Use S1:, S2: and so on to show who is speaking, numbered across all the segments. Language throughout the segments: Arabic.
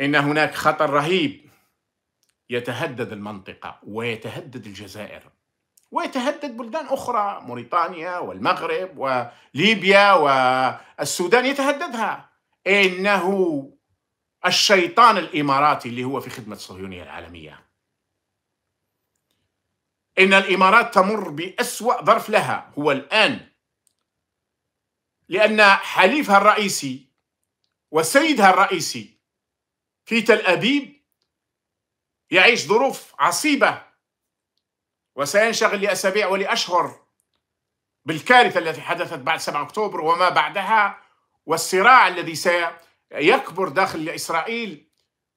S1: ان هناك خطر رهيب يتهدد المنطقه ويتهدد الجزائر ويتهدد بلدان اخرى موريتانيا والمغرب وليبيا والسودان يتهددها انه الشيطان الاماراتي اللي هو في خدمه الصهيونيه العالميه ان الامارات تمر باسوا ظرف لها هو الان لان حليفها الرئيسي وسيدها الرئيسي في تل أبيب يعيش ظروف عصيبة وسينشغل لأسابيع ولأشهر بالكارثة التي حدثت بعد 7 أكتوبر وما بعدها والصراع الذي سيكبر داخل إسرائيل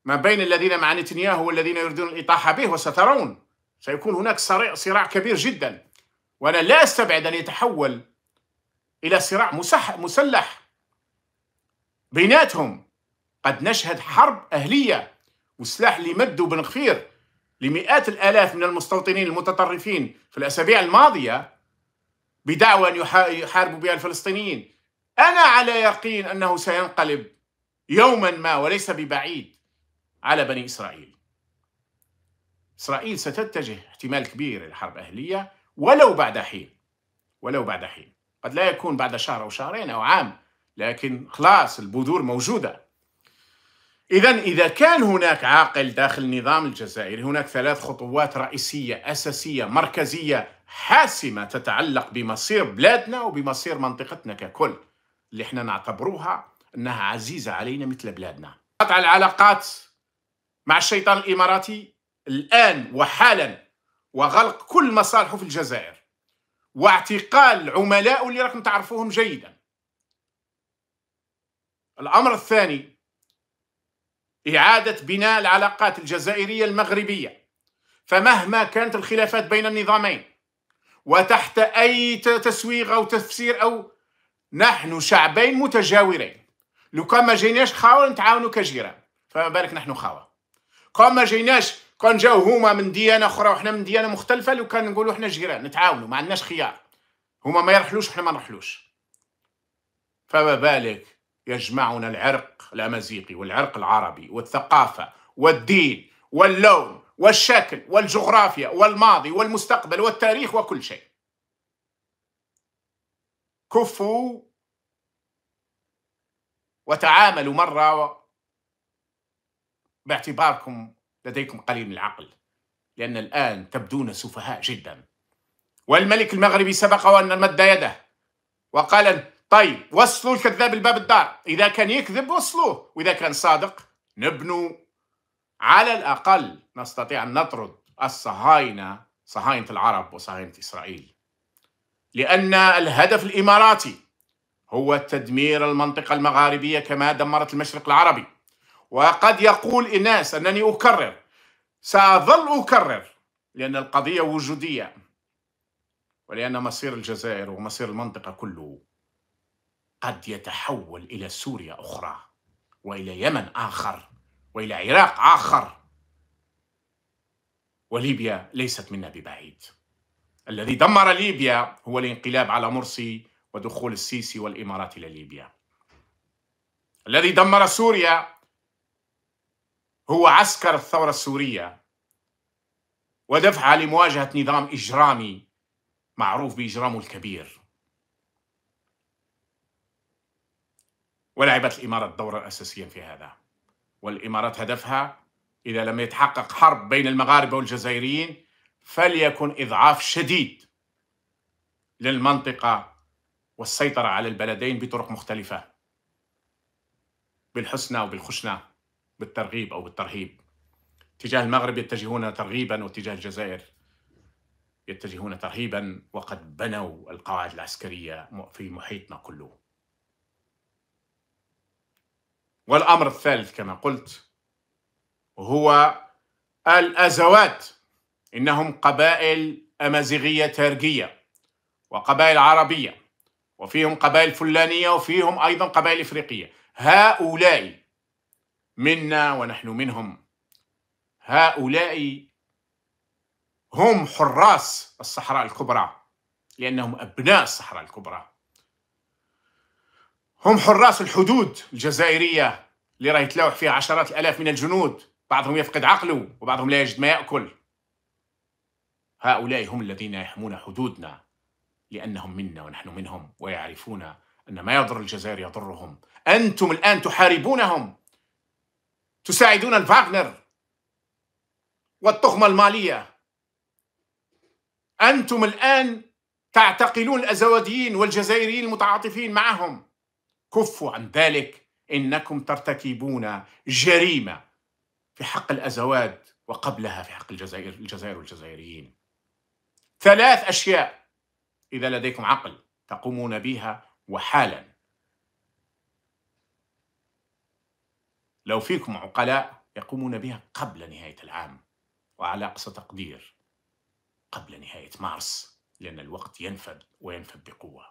S1: ما بين الذين مع نتنياهو والذين يريدون الإطاحة به وسترون سيكون هناك صراع كبير جدا وأنا لا أستبعد أن يتحول إلى صراع مسلح بيناتهم قد نشهد حرب أهلية والسلاح اللي مده بن غفير لمئات الآلاف من المستوطنين المتطرفين في الأسابيع الماضية بدعوى أن يحاربوا بها الفلسطينيين أنا على يقين أنه سينقلب يوما ما وليس ببعيد على بني إسرائيل إسرائيل ستتجه احتمال كبير إلى حرب أهلية ولو بعد حين ولو بعد حين قد لا يكون بعد شهر أو شهرين أو عام لكن خلاص البذور موجوده إذا إذا كان هناك عاقل داخل النظام الجزائري هناك ثلاث خطوات رئيسية أساسية مركزية حاسمة تتعلق بمصير بلادنا وبمصير منطقتنا ككل اللي احنا نعتبروها أنها عزيزة علينا مثل بلادنا قطع العلاقات مع الشيطان الإماراتي الآن وحالا وغلق كل مصالحه في الجزائر واعتقال عملاء اللي راكم تعرفوهم جيدا الأمر الثاني إعادة بناء العلاقات الجزائرية المغربية فمهما كانت الخلافات بين النظامين وتحت أي تسويغ أو تفسير أو نحن شعبين متجاورين لو كان ما جيناش خاوة نتعاونوا كجيران فما بالك نحن خاوة كان ما جيناش كان جاو هما من ديانة أخرى وحنا من ديانة مختلفة لو كان نقولوا إحنا جيران نتعاونوا ما عندناش خيار هما ما يرحلوش إحنا ما نرحلوش فما بالك يجمعنا العرق الأمازيغي والعرق العربي والثقافة والدين واللون والشكل والجغرافيا والماضي والمستقبل والتاريخ وكل شيء كفوا وتعاملوا مرة باعتباركم لديكم قليل من العقل لأن الآن تبدون سفهاء جدا والملك المغربي سبق وأن مد يده وقال طيب وصلوا الكذاب الباب الدار إذا كان يكذب وصلوه وإذا كان صادق نبنوا على الأقل نستطيع أن نطرد الصهاينة صهاينة العرب وصهاينة إسرائيل لأن الهدف الإماراتي هو تدمير المنطقة المغاربية كما دمرت المشرق العربي وقد يقول إناس أنني أكرر سأظل أكرر لأن القضية وجودية ولأن مصير الجزائر ومصير المنطقة كله قد يتحول الى سوريا اخرى والى يمن اخر والى عراق اخر وليبيا ليست منا ببعيد الذي دمر ليبيا هو الانقلاب على مرسي ودخول السيسي والامارات الى ليبيا الذي دمر سوريا هو عسكر الثوره السوريه ودفعها لمواجهه نظام اجرامي معروف باجرامه الكبير ولعبت الإمارات دورا أساسيا في هذا والإمارات هدفها إذا لم يتحقق حرب بين المغاربة والجزائريين فليكن إضعاف شديد للمنطقة والسيطرة على البلدين بطرق مختلفة بالحسنى وبالخشنة بالترغيب أو بالترهيب تجاه المغرب يتجهون ترغيبا واتجاه الجزائر يتجهون ترهيبا وقد بنوا القواعد العسكرية في محيطنا كله والأمر الثالث كما قلت هو الأزوات إنهم قبائل أمازيغية ترجية وقبائل عربية وفيهم قبائل فلانية وفيهم أيضا قبائل إفريقية هؤلاء منا ونحن منهم هؤلاء هم حراس الصحراء الكبرى لأنهم أبناء الصحراء الكبرى هم حراس الحدود الجزائرية اللي راه يتلاوح فيها عشرات الآلاف من الجنود بعضهم يفقد عقله وبعضهم لا يجد ما يأكل هؤلاء هم الذين يحمون حدودنا لأنهم منا ونحن منهم ويعرفون أن ما يضر الجزائر يضرهم أنتم الآن تحاربونهم تساعدون الفاغنر والتخمة المالية أنتم الآن تعتقلون الأزواديين والجزائريين المتعاطفين معهم كفوا عن ذلك إنكم ترتكبون جريمة في حق الازواد وقبلها في حق الجزائر الجزائر والجزائريين ثلاث أشياء إذا لديكم عقل تقومون بها وحالا لو فيكم عقلاء يقومون بها قبل نهاية العام وعلى أقصى تقدير قبل نهاية مارس لأن الوقت ينفد وينفد بقوة